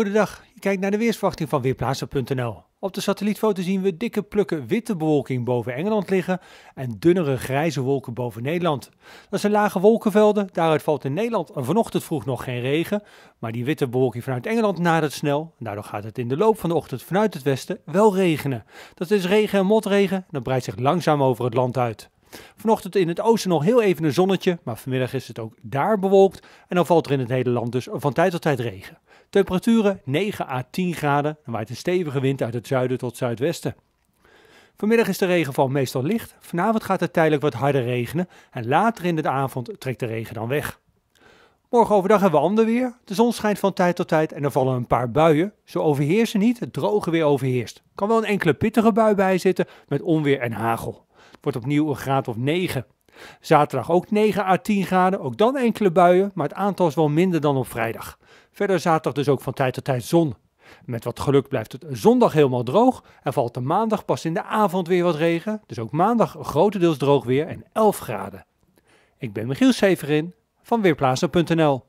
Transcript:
Goedendag, je kijkt naar de weersverwachting van Weerplaatsen.nl. Op de satellietfoto zien we dikke plukken witte bewolking boven Engeland liggen en dunnere grijze wolken boven Nederland. Dat zijn lage wolkenvelden, daaruit valt in Nederland vanochtend vroeg nog geen regen, maar die witte bewolking vanuit Engeland nadert snel. Daardoor gaat het in de loop van de ochtend vanuit het westen wel regenen. Dat is regen en motregen, dat breidt zich langzaam over het land uit. Vanochtend in het oosten nog heel even een zonnetje, maar vanmiddag is het ook daar bewolkt. En dan valt er in het hele land dus van tijd tot tijd regen. Temperaturen 9 à 10 graden dan waait een stevige wind uit het zuiden tot zuidwesten. Vanmiddag is de regenval meestal licht. Vanavond gaat het tijdelijk wat harder regenen en later in de avond trekt de regen dan weg. Morgen overdag hebben we ander weer. De zon schijnt van tijd tot tijd en er vallen een paar buien. Ze overheersen niet, het droge weer overheerst. Kan wel een enkele pittige bui bij zitten met onweer en hagel wordt opnieuw een graad of 9. Zaterdag ook 9 à 10 graden, ook dan enkele buien, maar het aantal is wel minder dan op vrijdag. Verder zaterdag dus ook van tijd tot tijd zon. Met wat geluk blijft het zondag helemaal droog en valt de maandag pas in de avond weer wat regen. Dus ook maandag grotendeels droog weer en 11 graden. Ik ben Michiel Severin van Weerplaatsen.nl.